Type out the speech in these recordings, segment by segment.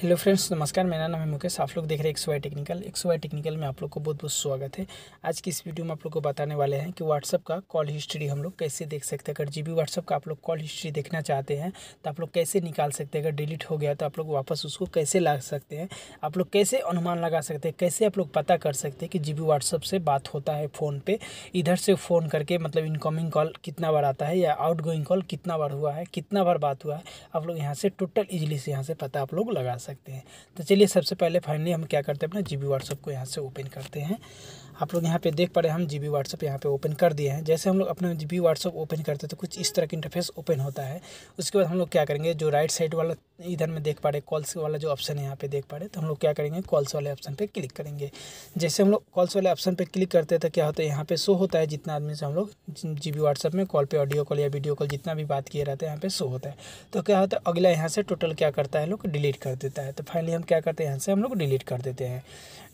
hello friends नमस्कार मेरा नाम है मुकेश आप लोग देख रहे हैं X Y technical X Y technical में आप लोग को बहुत बहुत स्वागत है आज की इस वीडियो में आप लोग को बताने वाले हैं कि व्हाट्सअप का कॉल हिस्ट्री हम लोग कैसे देख सकते हैं अगर जी बी व्हाट्सअप का आप लोग कॉल हिस्ट्री देखना चाहते हैं तो आप लोग कैसे निकाल सकते हैं अगर डिलीट हो गया तो आप लोग वापस उसको कैसे ला सकते हैं आप लोग कैसे अनुमान लगा सकते हैं कैसे आप लोग पता कर सकते हैं कि जी बी व्हाट्सअप से बात होता है फ़ोन पर इधर से फ़ोन करके मतलब इनकमिंग कॉल कितना बार आता है या आउट गोइंग कॉल कितना बार हुआ है कितना बार बात हुआ है आप लोग यहाँ से टोटल इजिली से यहाँ से पता आप लोग लगा सकते हैं तो चलिए सबसे पहले फाइनली हम क्या करते हैं अपना जी बी व्हाट्सअप को यहाँ से ओपन करते हैं आप लोग यहाँ पे देख पा रहे हैं हम जी बी व्हाट्सअप यहाँ पे ओपन कर दिए हैं जैसे हम लोग अपना जी बी व्हाट्सअप ओपन करते हैं तो कुछ इस तरह का इंटरफेस ओपन होता है उसके बाद हम लोग क्या करेंगे जो राइट साइड वाला इधर में देख पा रहे कॉल्स वाला जो ऑप्शन है यहाँ पे देख पा रहे तो हम लोग क्या करेंगे कॉल्स वाले ऑप्शन पर क्लिक करेंगे जैसे हम लोग कॉल्स वाले ऑप्शन पर क्लिक करते हैं तो क्या होता है यहाँ पे शो होता है जितना आदमी से हम लोग जी बी व्हाट्सअप में कॉल पर ऑडियो कॉल या वीडियो कॉल जितना भी बात किए रहते हैं यहाँ पे शो होता है तो क्या होता है अगला यहाँ से टोटल क्या करता है लोग डिलीट कर देते देता है तो फाइनली हम क्या करते हैं यहाँ से हम लोग डिलीट कर देते हैं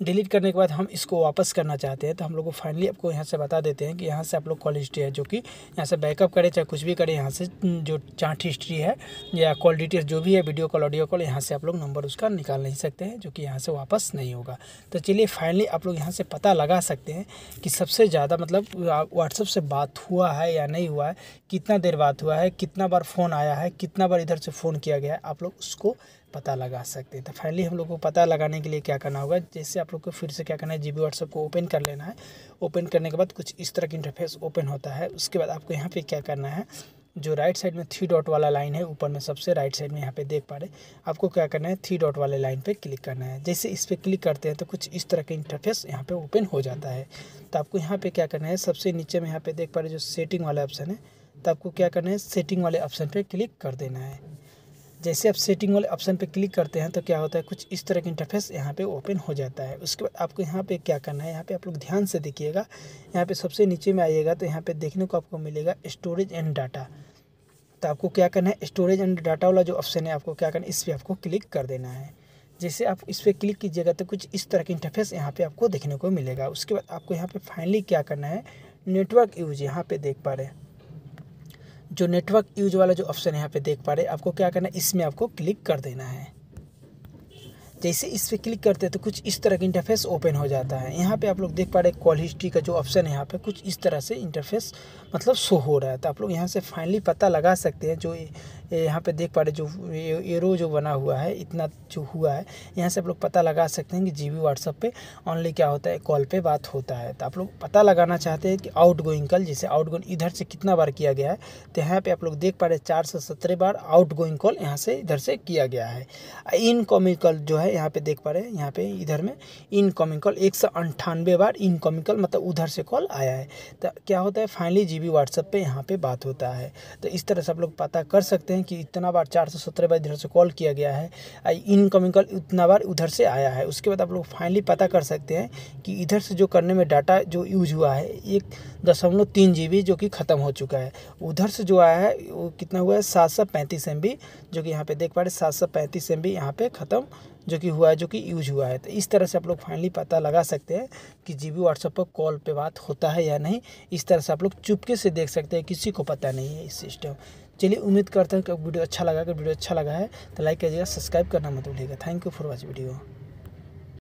डिलीट करने के बाद हम इसको वापस करना चाहते हैं तो हम लोग को फाइनली आपको यहाँ से बता देते हैं कि यहाँ से आप लोग कॉल हिस्ट्री है जो कि यहाँ से बैकअप करें चाहे कुछ भी करें यहाँ से हम्म, जो चार्ट हिस्ट्री है या कॉल डिटेल जो भी है वीडियो कॉल ऑडियो कॉल यहाँ से आप लोग नंबर उसका निकाल नहीं सकते हैं जो कि यहाँ से वापस नहीं होगा तो चलिए फाइनली आप लोग यहाँ से पता लगा सकते हैं कि सबसे ज़्यादा मतलब व्हाट्सअप से बात हुआ है या नहीं हुआ है कितना देर बात हुआ है कितना बार फ़ोन आया है कितना बार इधर से फ़ोन किया गया है आप लोग उसको पता लगा सकते हैं तो फाइनली हम लोग को पता लगाने के लिए क्या करना होगा जैसे आप लोग को फिर से क्या करना है जी बी व्हाट्सअप को ओपन कर लेना है ओपन करने के बाद कुछ इस तरह की इंटरफेस ओपन होता है उसके बाद आपको यहाँ पे क्या करना है जो राइट साइड में थ्री डॉट वाला लाइन है ऊपर में सबसे राइट साइड में यहाँ पे देख पा रहे आपको क्या करना है थ्री डॉट वाले लाइन पे क्लिक करना है जैसे इस पर क्लिक करते हैं तो कुछ इस तरह का इंटरफेस यहाँ पे ओपन हो जाता है तो आपको यहाँ पे क्या करना है सबसे नीचे में यहाँ पे देख पा रहे जो सेटिंग वाला ऑप्शन है तो आपको क्या करना है सेटिंग वाले ऑप्शन पर क्लिक कर देना है जैसे आप सेटिंग वाले ऑप्शन पे क्लिक करते हैं तो क्या होता है कुछ इस तरह का इंटरफेस यहाँ पे ओपन हो जाता है उसके बाद आपको यहाँ पे क्या करना है यहाँ पे आप लोग ध्यान से देखिएगा यहाँ पे सबसे नीचे में आइएगा तो यहाँ पे देखने को आपको मिलेगा स्टोरेज एंड डाटा तो आपको क्या करना है स्टोरेज एंड डाटा वाला जो ऑप्शन है आपको क्या करना है इस पर आपको क्लिक कर देना है जैसे आप इस पर क्लिक कीजिएगा तो कुछ इस तरह का इंटरफेस यहाँ पे आपको देखने को मिलेगा उसके बाद आपको यहाँ पर फाइनली क्या करना है नेटवर्क यूज यहाँ पर देख पा रहे हैं जो नेटवर्क यूज वाला जो ऑप्शन यहाँ पे देख पा रहे आपको क्या करना है इसमें आपको क्लिक कर देना है जैसे इस पर क्लिक करते हैं तो कुछ इस तरह का इंटरफेस ओपन हो जाता है यहाँ पे आप लोग देख पा रहे हैं कॉल हिस्ट्री का जो ऑप्शन है यहाँ पे कुछ इस तरह से इंटरफेस मतलब शो हो रहा है तो आप लोग यहाँ से फाइनली पता लगा सकते हैं जो यहाँ पे देख पा रहे जो एरो जो बना हुआ है इतना जो हुआ है यहाँ से आप लोग पता लगा सकते हैं कि जी बी व्हाट्सअप पर ऑनली क्या होता है कॉल पर बात होता है तो आप लोग पता लगाना चाहते हैं कि आउट गोइंग कॉल जैसे आउट गोइंग इधर से कितना बार किया गया है तो यहाँ पर आप लोग देख पा रहे चार से सत्रह बार आउट गोइंग कॉल यहाँ से इधर से किया गया है इनकॉमिकल कॉल जो है है यहाँ पे देख पा रहे हैं यहाँ पे इधर में इनकमिंग कॉल एक सौ अंठानवे बार इनकमिंग कॉल मतलब उधर से कॉल आया है तो क्या होता है फाइनली जी बी व्हाट्सएप पर यहाँ पर बात होता है तो इस तरह से आप लोग पता कर सकते हैं कि इतना बार चार सौ सत्रह बार इधर से कॉल किया गया है इनकमिंग कॉल उतना बार उधर से आया है उसके बाद आप लोग फाइनली पता कर सकते हैं कि इधर से जो करने में डाटा जो यूज हुआ है एक दशमलव तीन जी जो कि ख़त्म हो चुका है उधर से जो आया है वो कितना हुआ है सात सौ पैंतीस एम जो कि यहाँ पे देख पा रहे सात सौ पैंतीस एम बी यहाँ पे ख़त्म जो कि हुआ है जो कि यूज हुआ है तो इस तरह से आप लोग फाइनली पता लगा सकते हैं कि जी बी व्हाट्सअप पर कॉल पर बात होता है या नहीं इस तरह से आप लोग चुपके से देख सकते हैं किसी को पता नहीं है इस सिस्टम चलिए उम्मीद करते हैं कि वीडियो अच्छा लगा अगर वीडियो अच्छा लगा है तो लाइक कीजिएगा सब्सक्राइब करना मत भूलिएगा thank you for watch video